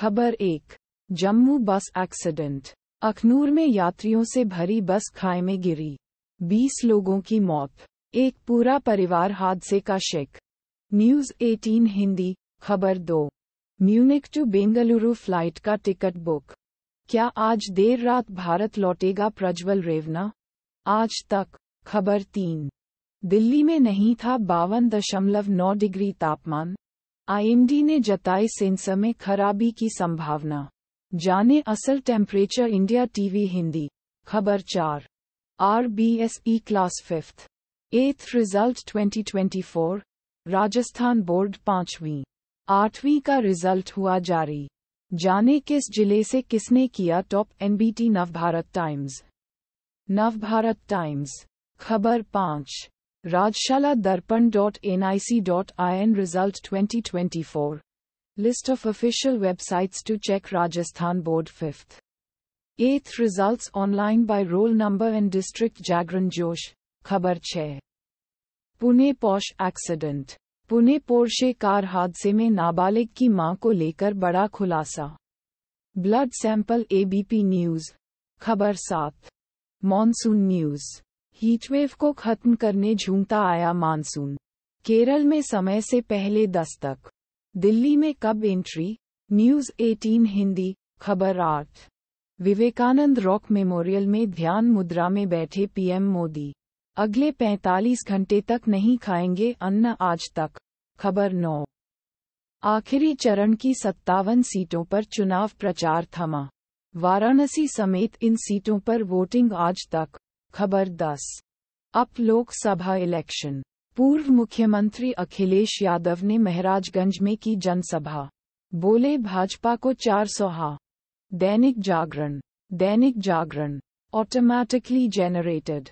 खबर एक जम्मू बस एक्सीडेंट अखनूर में यात्रियों से भरी बस खाई में गिरी बीस लोगों की मौत एक पूरा परिवार हादसे का शिक न्यूज 18 हिंदी खबर दो म्यूनिक टू बेंगलुरु फ्लाइट का टिकट बुक क्या आज देर रात भारत लौटेगा प्रज्वल रेवना आज तक खबर तीन दिल्ली में नहीं था बावन दशमलव नौ डिग्री तापमान आईएमडी ने जताई सेंस में खराबी की संभावना जाने असल टेम्परेचर इंडिया टीवी हिंदी खबर चार R B S E class fifth eighth result 2024 Rajasthan board पांचवी आठवीं का रिजल्ट हुआ जारी जाने किस जिले से किसने किया top NBT Navbharat Times Navbharat Times खबर पांच Rajshala Darpan.nic.in Result 2024 List of official websites to check Rajasthan Board 5th. 8th results online by roll number and district Jagran Josh. Khabar 6 Pune Porsche accident. Pune Porsche car hadse में नाबालिग ki मां ko lekar bada khulasa. Blood sample ABP News. Khabar सात Monsoon News. Heatwave को खत्म करने झूमता आया monsoon Kerala में समय से पहले दस्तक दिल्ली में कब एंट्री न्यूज 18 हिंदी खबर आठ विवेकानंद रॉक मेमोरियल में ध्यान मुद्रा में बैठे पीएम मोदी अगले 45 घंटे तक नहीं खाएंगे अन्न आज तक खबर नौ आखिरी चरण की सत्तावन सीटों पर चुनाव प्रचार थमा वाराणसी समेत इन सीटों पर वोटिंग आज तक खबर 10 अप लोकसभा इलेक्शन पूर्व मुख्यमंत्री अखिलेश यादव ने महराजगंज में की जनसभा बोले भाजपा को चार सौ दैनिक जागरण दैनिक जागरण ऑटोमैटिकली जनरेटेड